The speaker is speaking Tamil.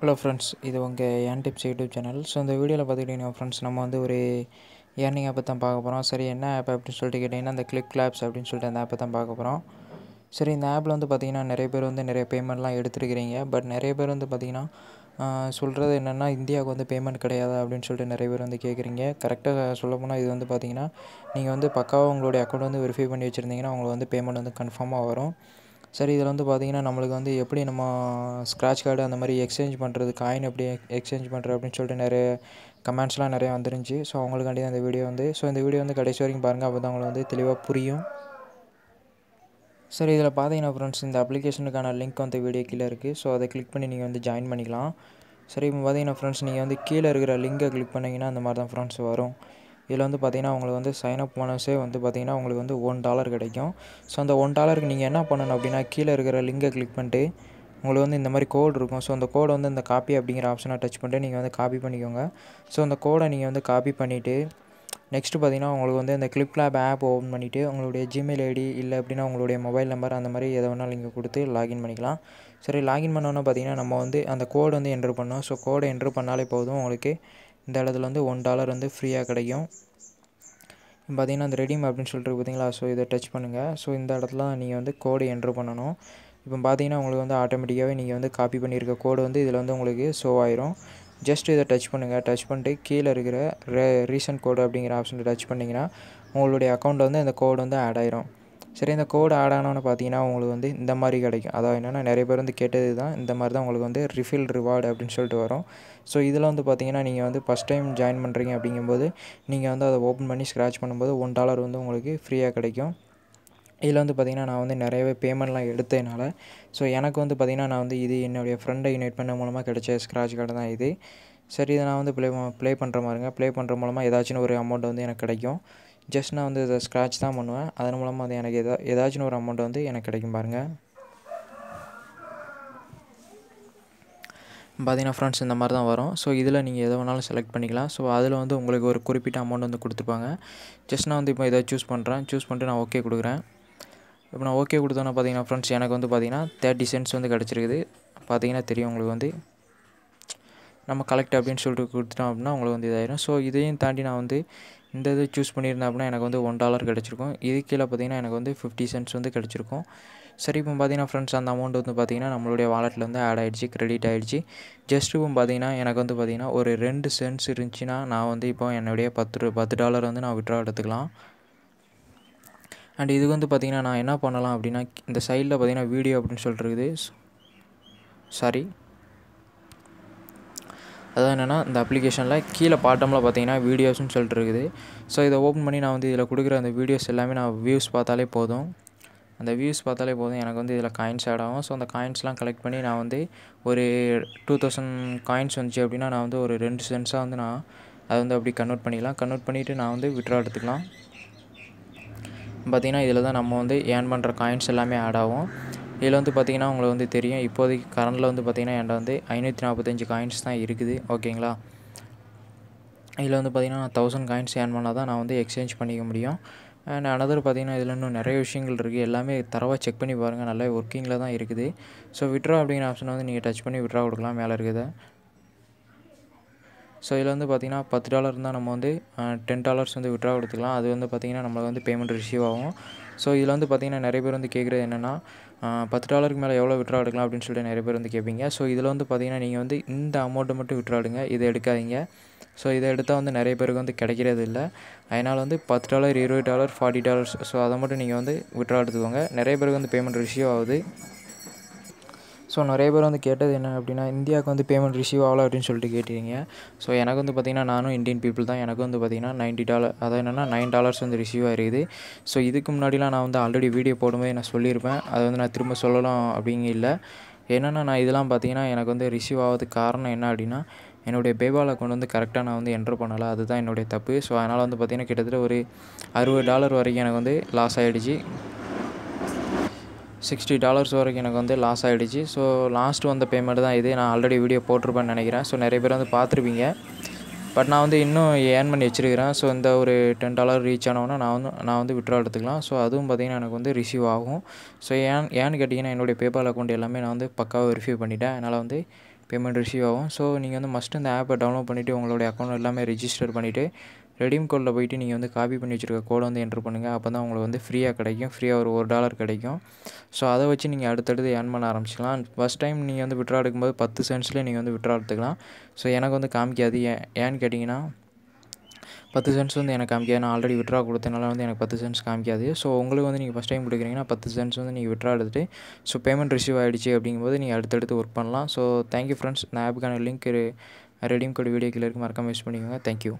ஹலோ ஃப்ரெண்ட்ஸ் இது உங்கள் N tips YouTube channel so இந்த வீடியோவில் பார்த்துக்கிட்டிங்கன்னா ஃப்ரெண்ட்ஸ் நம்ம வந்து ஒரு ஏர்னிங் ஆப்பை தான் பார்க்க போகிறோம் சரி என்ன ஆப் அப்படின்னு சொல்லிட்டு கேட்டிங்கன்னா அந்த கிளிக் கிளாப்ஸ் அப்படின்னு சொல்லிட்டு அந்த ஆப்பை தான் பார்க்க போகிறோம் சரி இந்த ஆப்பில் வந்து பார்த்திங்கன்னா நிறைய பேர் வந்து நிறைய பேமெண்ட்லாம் எடுத்துருக்கிறீங்க பட் நிறைய பேர் வந்து பார்த்திங்கன்னா சொல்கிறது என்னென்னா இந்தியாவுக்கு வந்து பேமெண்ட் கிடையாது அப்படின்னு சொல்லிட்டு நிறைய பேர் வந்து கேட்குறீங்க கரெக்டாக சொல்ல போனால் இது வந்து பார்த்திங்கன்னா நீங்கள் வந்து பக்காவாக உங்களுடைய அக்கௌண்ட் வந்து வெரிஃபை பண்ணி வச்சுருந்தீங்கன்னா உங்களுக்கு வந்து பேமெண்ட் வந்து கன்ஃபார்மாக வரும் சரி இதில் வந்து பார்த்திங்கன்னா நம்மளுக்கு வந்து எப்படி நம்ம ஸ்க்ராட்ச் கார்டு அந்த மாதிரி எக்ஸ்சேஞ்ச் பண்ணுறது காயின் எப்படி எக்ஸ்சேஞ்ச் பண்ணுறது அப்படின்னு சொல்லிட்டு நிறைய கமெண்ட்ஸ்லாம் நிறைய வந்துருந்துச்சு ஸோ அவங்களுக்காண்டி அந்த வீடியோ வந்து ஸோ இந்த வீடியோ வந்து கடைசி வரைக்கும் பாருங்கள் அப்போ தான் உங்களுக்கு வந்து தெளிவாக புரியும் சரி இதில் பார்த்தீங்கன்னா ஃப்ரெண்ட்ஸ் இந்த அப்ளிகேஷனுக்கான லிங்க் வந்து வீடியோ கீழே இருக்குது ஸோ அதை கிளிக் பண்ணி நீங்கள் வந்து ஜாயின் பண்ணிக்கலாம் சரி இப்போ பார்த்தீங்கன்னா ஃப்ரெண்ட்ஸ் நீங்கள் வந்து கீழே இருக்கிற லிங்கை கிளிக் பண்ணிங்கன்னா அந்த மாதிரி தான் ஃப்ரெண்ட்ஸ் வரும் இதில் வந்து பார்த்திங்கன்னா உங்களுக்கு வந்து சைன் அப் போனஸே வந்து பார்த்திங்கன்னா உங்களுக்கு வந்து ஒன் டாலர் கிடைக்கும் ஸோ அந்த ஒன் டாலருக்கு நீங்கள் என்ன பண்ணணும் அப்படின்னா கீழே இருக்கிற லிங்கை கிளிக் பண்ணிட்டு உங்களுக்கு வந்து இந்த மாதிரி கோடு இருக்கும் ஸோ அந்த கோடை வந்து இந்த காப்பி அப்படிங்கிற ஆப்ஷனை டச் பண்ணிட்டு நீங்கள் வந்து காப்பி பண்ணிக்கோங்க ஸோ அந்த கோடை நீங்கள் வந்து காப்பி பண்ணிவிட்டு நெக்ஸ்ட்டு பார்த்தீங்கன்னா உங்களுக்கு வந்து இந்த கிளிப் லேப் ஆப் ஓப்பன் பண்ணிவிட்டு உங்களுடைய ஜிமெயில் ஐடி இல்லை அப்படின்னா உங்களுடைய மொபைல் நம்பர் அந்த மாதிரி எதை வேணாலும் நீங்கள் கொடுத்து லாகின் பண்ணிக்கலாம் சரி லாகின் பண்ணோன்னா பார்த்தீங்கன்னா நம்ம வந்து அந்த கோடு வந்து என்ட்ரு பண்ணோம் ஸோ கோடை என்ட்ரு பண்ணாலே போதும் உங்களுக்கு இந்த இடத்துல வந்து ஒன் டாலர் வந்து ஃப்ரீயாக கிடைக்கும் பார்த்தீங்கன்னா அந்த ரெடிம் அப்படின்னு சொல்லிட்டு பார்த்தீங்களா ஸோ இதை டச் பண்ணுங்கள் ஸோ இந்த இடத்துல நீங்கள் வந்து கோடு என்ட்ரு பண்ணணும் இப்போ பார்த்தீங்கன்னா உங்களுக்கு வந்து ஆட்டோமேட்டிக்காகவே நீங்கள் வந்து காப்பி பண்ணியிருக்க கோடு வந்து இதில் வந்து உங்களுக்கு ஷோ ஆயிரும் ஜஸ்ட் இதை டச் பண்ணுங்கள் டச் பண்ணிட்டு கீழே இருக்கிற ரீசன்ட் கோடு அப்படிங்கிற ஆப்ஷனில் டச் பண்ணிங்கன்னா உங்களுடைய அக்கௌண்ட்டில் வந்து இந்த கோடு வந்து ஆட் ஆயிரும் சரி இந்த கோடு ஆட் ஆனோன்னு பார்த்தீங்கன்னா உங்களுக்கு வந்து இந்த மாதிரி கிடைக்கும் அதாவது என்னென்னா நிறைய பேர் வந்து கேட்டது தான் இந்த மாதிரி தான் உங்களுக்கு வந்து ரிஃபில் ரிவார்டு அப்படின்னு சொல்லிட்டு வரும் ஸோ இதில் வந்து பார்த்தீங்கன்னா நீங்கள் வந்து ஃபஸ்ட் டைம் ஜாயின் பண்ணுறீங்க அப்படிங்கும்போது நீங்கள் வந்து அதை ஓப்பன் பண்ணி ஸ்க்ராச் பண்ணும்போது ஒன் டாலர் வந்து உங்களுக்கு ஃப்ரீயாக கிடைக்கும் இதில் வந்து பார்த்திங்கன்னா நான் வந்து நிறையவே பேமெண்ட்லாம் எடுத்ததுனால ஸோ எனக்கு வந்து பார்த்தீங்கன்னா நான் வந்து இது என்னுடைய ஃப்ரெண்டை யூனைட் பண்ண மூலமாக கிடைச்ச ஸ்க்ராட்ச் கார்டு தான் இது சரி இதை நான் வந்து ப்ளே ப்ளே பண்ணுற மாதிரிங்க ப்ளே பண்ணுற மூலமாக ஏதாச்சும் ஒரு அமௌண்ட் வந்து எனக்கு கிடைக்கும் ஜஸ்ட் நான் வந்து இதை ஸ்க்ராட்ச் தான் பண்ணுவேன் அதன் மூலமாக அது எனக்கு எதா ஏதாச்சும் ஒரு அமௌண்ட் வந்து எனக்கு கிடைக்கும் பாருங்கள் பார்த்தீங்கன்னா ஃப்ரெண்ட்ஸ் இந்த மாதிரி தான் வரும் ஸோ இதில் நீங்கள் எதை வேணாலும் செலக்ட் பண்ணிக்கலாம் ஸோ அதில் வந்து உங்களுக்கு ஒரு குறிப்பிட்ட அமௌண்ட் வந்து கொடுத்துருப்பாங்க ஜஸ்ட் நான் வந்து இப்போ இதை சூஸ் பண்ணுறேன் சூஸ் பண்ணிட்டு நான் ஓகே கொடுக்குறேன் இப்போ நான் ஓகே கொடுத்தோன்னா பார்த்தீங்கன்னா ஃப்ரெண்ட்ஸ் எனக்கு வந்து பார்த்தீங்கன்னா தேர்ட்டி சென்ட்ஸ் வந்து கிடச்சிருக்குது பார்த்தீங்கன்னா தெரியும் உங்களுக்கு வந்து நம்ம கலெக்ட் அப்படின்னு சொல்லிட்டு கொடுத்துட்டோம் அப்படின்னா உங்களுக்கு வந்து இதாயிடும் ஸோ இதையும் தாண்டி நான் வந்து இந்த இது சூஸ் பண்ணியிருந்தேன் அப்படின்னா எனக்கு வந்து ஒன் டாலர் கிடச்சிருக்கும் இது கீழே பார்த்தீங்கன்னா எனக்கு வந்து ஃபிஃப்டி சென்ட்ஸ் வந்து கிடச்சிருக்கும் சரி இப்போ பார்த்தீங்கன்னா ஃப்ரெண்ட்ஸ் அந்த அமௌண்ட் வந்து பார்த்தீங்கன்னா நம்மளுடைய வாலெட்டில் வந்து ஆட் ஆகிடுச்சு கிரெடிட் ஆகிடுச்சு ஜஸ்ட் இப்போ பார்த்தீங்கன்னா எனக்கு வந்து பார்த்திங்கன்னா ஒரு ரெண்டு சென்ட்ஸ் இருந்துச்சுன்னா நான் வந்து இப்போ என்னுடைய பத்து பத்து டாலர் வந்து நான் விட்ரா எடுத்துக்கலாம் அண்ட் இதுக்கு வந்து பார்த்திங்கன்னா நான் என்ன பண்ணலாம் அப்படின்னா இந்த சைடில் பார்த்திங்கன்னா வீடியோ அப்படின்னு சொல்லிட்டு இருக்குது சாரி என்னென்னா இந்த அப்ளிகேஷனில் கீழே பாட்டமில் பார்த்தீங்கன்னா வீடியோஸ்னு சொல்லிட்டு இருக்குது ஸோ இதை ஓப்பன் பண்ணி நான் வந்து இதில் கொடுக்குற அந்த வீடியோஸ் எல்லாமே நான் வியூஸ் பார்த்தாலே போதும் அந்த வியூஸ் பார்த்தாலே போதும் எனக்கு வந்து இதில் காயின்ஸ் ஆட் ஆகும் ஸோ அந்த காயின்ஸ்லாம் கலெக்ட் பண்ணி நான் வந்து ஒரு டூ தௌசண்ட் காயின்ஸ் வந்துச்சு அப்படின்னா நான் வந்து ஒரு ரெண்டு சென்ஸாக வந்து நான் அதை வந்து அப்படி கன்வெர்ட் பண்ணிக்கலாம் கன்வெர்ட் பண்ணிவிட்டு நான் வந்து விட்ரா எடுத்துக்கலாம் பார்த்திங்கன்னா இதில் தான் நம்ம வந்து ஏர்ன் பண்ணுற காயின்ஸ் எல்லாமே ஆட் ஆகும் இதில் வந்து பார்த்திங்கன்னா உங்களுக்கு வந்து தெரியும் இப்போதைக்கு கரண்டில் வந்து பார்த்திங்கன்னா என்கிட்ட வந்து ஐநூற்றி நாற்பத்தஞ்சு காயின்ஸ் தான் இருக்குது ஓகேங்களா இதில் வந்து பார்த்திங்கன்னா நான் தௌசண்ட் காயின்ஸ் ஏர்ன் பண்ணால் தான் நான் வந்து எக்ஸ்சேஞ்ச் பண்ணிக்க முடியும் அண்ட் அனதர் பார்த்திங்கன்னா இதில் இன்னும் நிறைய விஷயங்கள் இருக்குது எல்லாமே தரவாக செக் பண்ணி பாருங்கள் நல்லா ஒர்க்கிங்கில் தான் இருக்குது ஸோ விட்ரா அப்படிங்கிற ஆப்ஷனை வந்து நீங்கள் டச் பண்ணி விட்ரா கொடுக்கலாம் மேலே இருக்குது ஸோ இதில் வந்து பார்த்திங்கன்னா பத்து டாலர் இருந்தால் நம்ம வந்து டென் டாலர்ஸ் வந்து விட்ரா கொடுத்துக்கலாம் அது வந்து பார்த்திங்கன்னா நம்மளுக்கு வந்து பேமெண்ட் ரிசீவ் ஆகும் ஸோ இதில் வந்து பார்த்திங்கன்னா நிறைய பேர் வந்து கேட்குறது என்னென்னா பத்து டாலருக்கு மேலே எவ்வளோ விட்ரா எடுக்கலாம் அப்படின்னு சொல்லிட்டு நிறைய பேர் வந்து கேட்பீங்க ஸோ இதில் வந்து பார்த்திங்கன்னா நீங்கள் வந்து இந்த அமௌண்ட்டை மட்டும் விட்ரா எடுங்க இதை எடுக்காதீங்க ஸோ இதை எடுத்தால் வந்து நிறைய பேருக்கு வந்து கிடைக்கிறது இல்லை அதனால் வந்து பத்து டாலர் இருபது டாலர் ஃபார்ட்டி டாலர்ஸ் ஸோ அதை மட்டும் நீங்கள் வந்து விட்ரா எடுத்துக்கோங்க நிறைய பேருக்கு வந்து பேமெண்ட் ரிசீவ் ஆகுது ஸோ நிறைய பேர் வந்து கேட்டது என்ன அப்படின்னா இந்தியாவுக்கு வந்து பேமெண்ட் ரிசீவ் ஆகலை அப்படின்னு சொல்லிட்டு கேட்டிருக்கீங்க ஸோ எனக்கு வந்து பார்த்தீங்கன்னா நானும் இந்தியன் பீப்புள் தான் எனக்கு வந்து பார்த்திங்கன்னா நைன்ட்டி டாலர் அதாவது என்னென்னா நைன் டாலர்ஸ் வந்து ரிசீவ் ஆகிருக்குது ஸோ இதுக்கு முன்னாடிலாம் நான் வந்து ஆல்ரெடி வீடியோ போடும்போது நான் சொல்லியிருப்பேன் அதை வந்து நான் திரும்ப சொல்லலாம் அப்படிங்க இல்லை என்னென்னா நான் இதெல்லாம் பார்த்தீங்கன்னா எனக்கு வந்து ரிசீவ் ஆகிறதுக்கு காரணம் என்ன அப்படின்னா என்னுடைய பேபால் அக்கௌண்ட் வந்து கரெக்டாக நான் வந்து என்ட்ரு பண்ணலை அதுதான் என்னுடைய தப்பு ஸோ அதனால் வந்து பார்த்திங்கன்னா கிட்டத்தட்ட ஒரு அறுபது டாலர் வரைக்கும் எனக்கு வந்து லாஸ் ஆகிடுச்சு சிக்ஸ்டி டாலர்ஸ் வரைக்கும் எனக்கு வந்து லாஸ் ஆகிடுச்சு ஸோ லாஸ்ட்டு வந்த பேமெண்ட் தான் இது நான் ஆல்ரெடி வீடியோ போட்டிருப்பேன்னு நினைக்கிறேன் ஸோ நிறைய பேர் வந்து பார்த்துருப்பீங்க பட் நான் வந்து இன்னும் ஏர்ன் பண்ணி வச்சுருக்கிறேன் ஸோ இந்த ஒரு டென் டாலர் ரீச் ஆனவொன்னே நான் வந்து நான் வந்து விட்ரா எடுத்துக்கலாம் ஸோ அதுவும் பார்த்திங்கன்னா எனக்கு வந்து ரிசீவ் ஆகும் ஸோ ஏன் ஏன்னு கேட்டிங்கன்னா என்னுடைய பேபால் அக்கௌண்ட் எல்லாமே நான் வந்து பக்காவாக வெரிஃபை பண்ணிட்டேன் அதனால் வந்து பேமெண்ட் ரிசீவ் ஆகும் ஸோ நீங்கள் வந்து மஸ்ட்டு இந்த ஆப்பை டவுன்லோட் பண்ணிவிட்டு உங்களுடைய அக்கௌண்ட் எல்லாமே ரிஜிஸ்டர் பண்ணிவிட்டு ரெடீம் கோடில் போயிட்டு நீங்கள் வந்து காப்பி பண்ணி வச்சுருக்க கோடை வந்து என்ட்ரு பண்ணுங்கள் அப்போ தான் உங்களுக்கு வந்து ஃப்ரீயாக கிடைக்கும் ஃப்ரீயாக ஒரு ஒரு டாலர் கிடைக்கும் ஸோ அதை வச்சு நீங்கள் அடுத்தடுத்து ஏர்ன் பண்ண ஆரம்பிச்சிக்கலாம் ஃபஸ்ட் டைம் நீங்கள் வந்து விட்ரா எடுக்கும்போது பத்து சென்ட்ஸ்லேயே நீங்கள் வந்து விட்ரா எடுத்துக்கலாம் ஸோ எனக்கு வந்து காமிக்காது ஏன் ஏன்னு கேட்டிங்கன்னா பத்து சென்ட்ஸ் வந்து எனக்கு காமிக்காது நான் ஆல்ரெடி விட்ரா கொடுத்தனால வந்து எனக்கு பத்து சென்ட்ஸ் காமிக்காது ஸோ உங்களுக்கு வந்து நீங்கள் ஃபஸ்ட் டைம் கொடுக்குறீங்கன்னா பத்து சென்ட்ஸ் வந்து நீங்கள் விட்ரா எடுத்துகிட்டு ஸோ பேமெண்ட் ரிசீவ் ஆகிடுச்சு அப்படிங்கும்போது நீங்கள் அடுத்தடுத்து ஒர்க் பண்ணலாம் ஸோ தேங்க்யூ ஃப்ரெண்ட்ஸ் நான் ஆப்புக்கான லிங்க் ரெடியும் கோடு வீடியோ கீழே இருக்கு மறக்காமல் யூஸ் பண்ணிக்கோங்க தேங்க்யூ